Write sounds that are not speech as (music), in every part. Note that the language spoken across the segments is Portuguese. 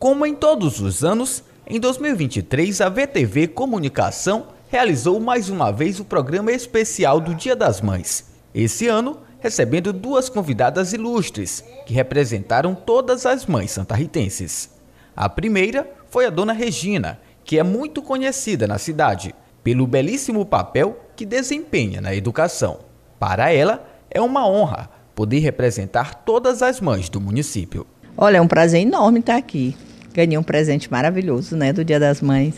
Como em todos os anos, em 2023 a VTV Comunicação realizou mais uma vez o programa especial do Dia das Mães. Esse ano, recebendo duas convidadas ilustres que representaram todas as mães santarritenses. A primeira foi a dona Regina, que é muito conhecida na cidade pelo belíssimo papel que desempenha na educação. Para ela, é uma honra poder representar todas as mães do município. Olha, é um prazer enorme estar aqui ganhei um presente maravilhoso, né, do Dia das Mães.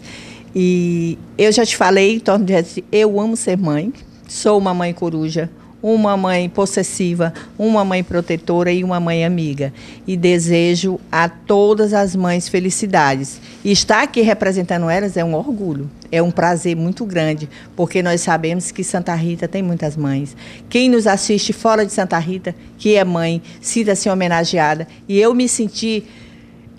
E eu já te falei, em torno de eu amo ser mãe, sou uma mãe coruja, uma mãe possessiva, uma mãe protetora e uma mãe amiga. E desejo a todas as mães felicidades. E estar aqui representando elas é um orgulho, é um prazer muito grande, porque nós sabemos que Santa Rita tem muitas mães. Quem nos assiste fora de Santa Rita, que é mãe, sinta-se homenageada. E eu me senti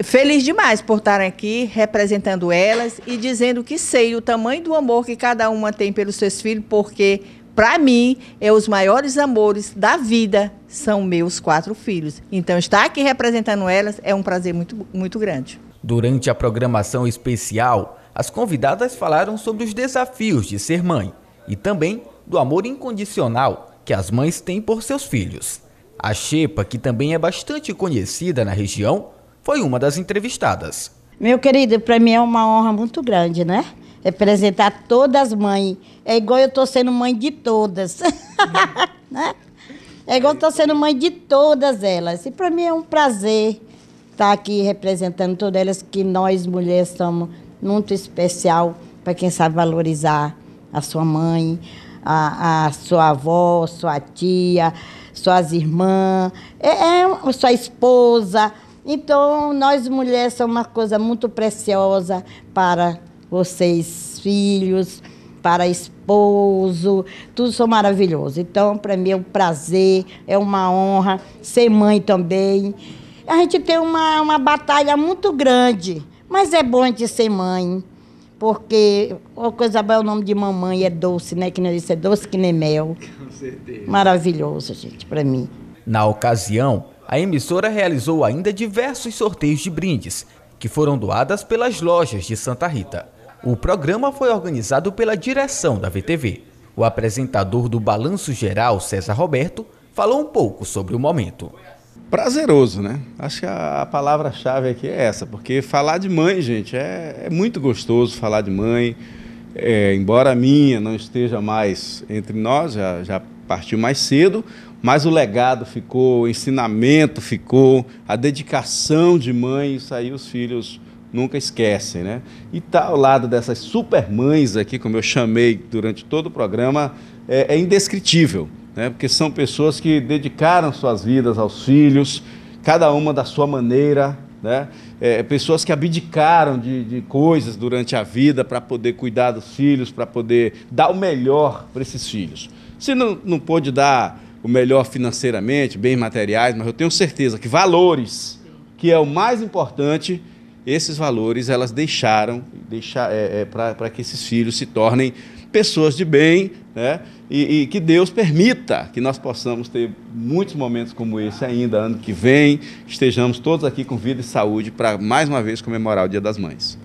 Feliz demais por estar aqui representando elas e dizendo que sei o tamanho do amor que cada uma tem pelos seus filhos, porque para mim é os maiores amores da vida são meus quatro filhos. Então estar aqui representando elas é um prazer muito muito grande. Durante a programação especial, as convidadas falaram sobre os desafios de ser mãe e também do amor incondicional que as mães têm por seus filhos. A Xepa, que também é bastante conhecida na região, foi uma das entrevistadas. Meu querido, para mim é uma honra muito grande, né? Representar todas as mães. É igual eu estou sendo mãe de todas. (laughs) né? É igual eu estou sendo mãe de todas elas. E para mim é um prazer estar tá aqui representando todas elas, que nós mulheres somos muito especial para quem sabe valorizar a sua mãe, a, a, sua avó, sua tia, suas irmãs, é, é, sua esposa, então, nós mulheres somos uma coisa muito preciosa para vocês, filhos, para esposo, tudo são maravilhoso. Então, para mim é um prazer, é uma honra ser mãe também. A gente tem uma, uma batalha muito grande, mas é bom a gente ser mãe, porque a coisa boa é o nome de mamãe, é doce, né? Que nem é isso, é doce que nem mel. Com certeza. Maravilhoso, gente, para mim. Na ocasião, a emissora realizou ainda diversos sorteios de brindes, que foram doadas pelas lojas de Santa Rita. O programa foi organizado pela direção da VTV. O apresentador do Balanço Geral, César Roberto, falou um pouco sobre o momento. Prazeroso, né? Acho que a palavra-chave aqui é essa, porque falar de mãe, gente, é, é muito gostoso falar de mãe. É, embora a minha não esteja mais entre nós, já, já partiu mais cedo, mas o legado ficou, o ensinamento ficou, a dedicação de mãe, isso aí os filhos nunca esquecem, né? E tá ao lado dessas super mães aqui, como eu chamei durante todo o programa, é, é indescritível, né? Porque são pessoas que dedicaram suas vidas aos filhos, cada uma da sua maneira, né? É, é pessoas que abdicaram de, de, coisas durante a vida para poder cuidar dos filhos, para poder dar o melhor para esses filhos. Se não, não pôde dar o melhor financeiramente, bens materiais, mas eu tenho certeza que valores, que é o mais importante, esses valores elas deixaram deixar, é, é, para que esses filhos se tornem pessoas de bem, né? E, e, que Deus permita que nós possamos ter muitos momentos como esse ainda ano que vem, estejamos todos aqui com vida e saúde para mais uma vez comemorar o Dia das Mães.